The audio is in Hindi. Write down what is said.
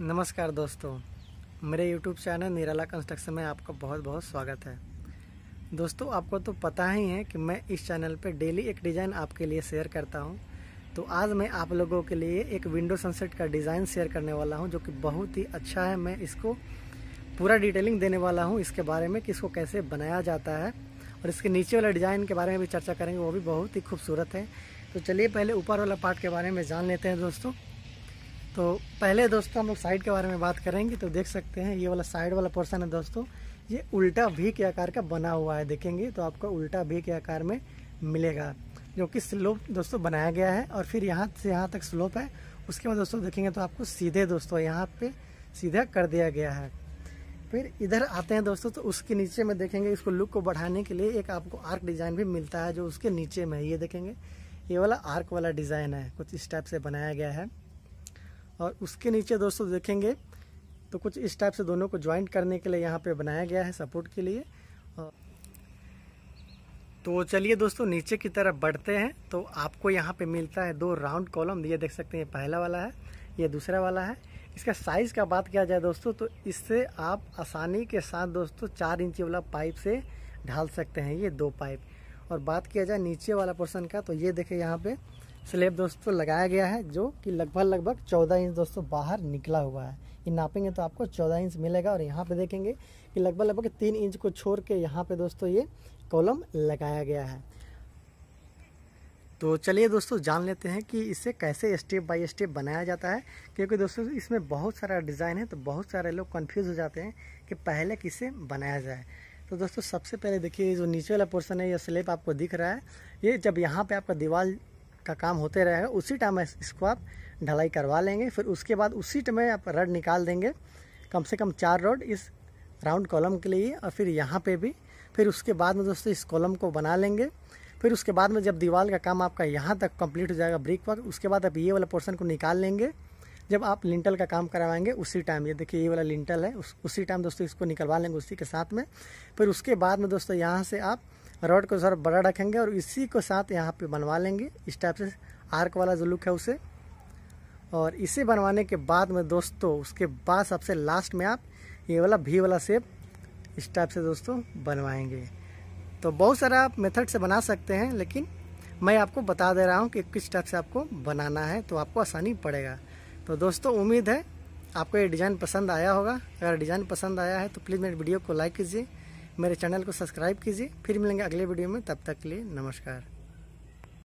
नमस्कार दोस्तों मेरे YouTube चैनल निराला कंस्ट्रक्शन में आपका बहुत बहुत स्वागत है दोस्तों आपको तो पता ही है कि मैं इस चैनल पर डेली एक डिज़ाइन आपके लिए शेयर करता हूं तो आज मैं आप लोगों के लिए एक विंडो सनसेट का डिज़ाइन शेयर करने वाला हूं जो कि बहुत ही अच्छा है मैं इसको पूरा डिटेलिंग देने वाला हूँ इसके बारे में कि इसको कैसे बनाया जाता है और इसके नीचे वाला डिज़ाइन के बारे में भी चर्चा करेंगे वो भी बहुत ही खूबसूरत है तो चलिए पहले ऊपर वाला पार्ट के बारे में जान लेते हैं दोस्तों तो पहले दोस्तों हम लोग साइड के बारे में बात करेंगे तो देख सकते हैं ये वाला साइड वाला पोर्सन है दोस्तों ये उल्टा भी के आकार का बना हुआ है देखेंगे तो आपको उल्टा भी के आकार में मिलेगा जो कि स्लोप दोस्तों बनाया गया है और फिर यहाँ से यहाँ तक स्लोप है उसके बाद दोस्तों देखेंगे तो आपको सीधे दोस्तों यहाँ पे सीधा कर दिया गया है फिर इधर आते हैं दोस्तों तो उसके नीचे में देखेंगे इसको लुक को बढ़ाने के लिए एक आपको आर्क डिज़ाइन भी मिलता है जो उसके नीचे में ये देखेंगे ये वाला आर्क वाला डिज़ाइन है कुछ इस टाइप से बनाया गया है और उसके नीचे दोस्तों देखेंगे तो कुछ इस टाइप से दोनों को ज्वाइंट करने के लिए यहाँ पे बनाया गया है सपोर्ट के लिए तो चलिए दोस्तों नीचे की तरफ बढ़ते हैं तो आपको यहाँ पे मिलता है दो राउंड कॉलम ये देख सकते हैं पहला वाला है ये दूसरा वाला है इसका साइज़ का बात किया जाए दोस्तों तो इससे आप आसानी के साथ दोस्तों चार इंची वाला पाइप से ढाल सकते हैं ये दो पाइप और बात किया जाए नीचे वाला पोर्सन का तो ये देखें यहाँ पर स्लेब दोस्तों लगाया गया है जो कि लगभग लगभग 14 इंच दोस्तों बाहर निकला हुआ है ये नापेंगे तो आपको 14 इंच मिलेगा और यहाँ पे देखेंगे कि लगभग लगभग तीन इंच को छोड़ के यहाँ पे दोस्तों ये कॉलम लगाया गया है तो चलिए दोस्तों जान लेते हैं कि इसे कैसे स्टेप बाय स्टेप बनाया जाता है क्योंकि दोस्तों इसमें बहुत सारा डिज़ाइन है तो बहुत सारे लोग कन्फ्यूज़ हो जाते हैं कि पहले किसे बनाया जाए तो दोस्तों सबसे पहले देखिए जो नीचे वाला पोर्सन है यह स्लेब आपको दिख रहा है ये जब यहाँ पे आपका दीवार का काम होते रहेगा उसी टाइम इसको आप ढलाई करवा लेंगे फिर उसके बाद उसी टाइम आप रड निकाल देंगे कम से कम चार रड इस राउंड कॉलम के लिए और फिर यहाँ पे भी फिर उसके बाद में दोस्तों इस कॉलम को बना लेंगे फिर उसके बाद में जब दीवार का काम आपका यहाँ तक कंप्लीट हो जाएगा ब्रिक वर्क उसके बाद आप ये वाला पोर्सन को निकाल लेंगे जब आप लिंटल का काम करवाएंगे उसी टाइम ये देखिए ये वाला लिंटल है उस, उसी टाइम दोस्तों इसको निकलवा लेंगे उसी के साथ में फिर उसके बाद में दोस्तों यहाँ से आप रॉड को सर बड़ा रखेंगे और इसी को साथ यहाँ पे बनवा लेंगे इस टाइप से आर्क वाला जो लुक है उसे और इसे बनवाने के बाद में दोस्तों उसके बाद सबसे लास्ट में आप ये वाला भी वाला सेप इस टाइप से दोस्तों बनवाएंगे तो बहुत सारा आप मेथड से बना सकते हैं लेकिन मैं आपको बता दे रहा हूँ कि किस टाइप से आपको बनाना है तो आपको आसानी पड़ेगा तो दोस्तों उम्मीद है आपको ये डिज़ाइन पसंद आया होगा अगर डिज़ाइन पसंद आया है तो प्लीज़ मेरे वीडियो को लाइक कीजिए मेरे चैनल को सब्सक्राइब कीजिए फिर मिलेंगे अगले वीडियो में तब तक के लिए नमस्कार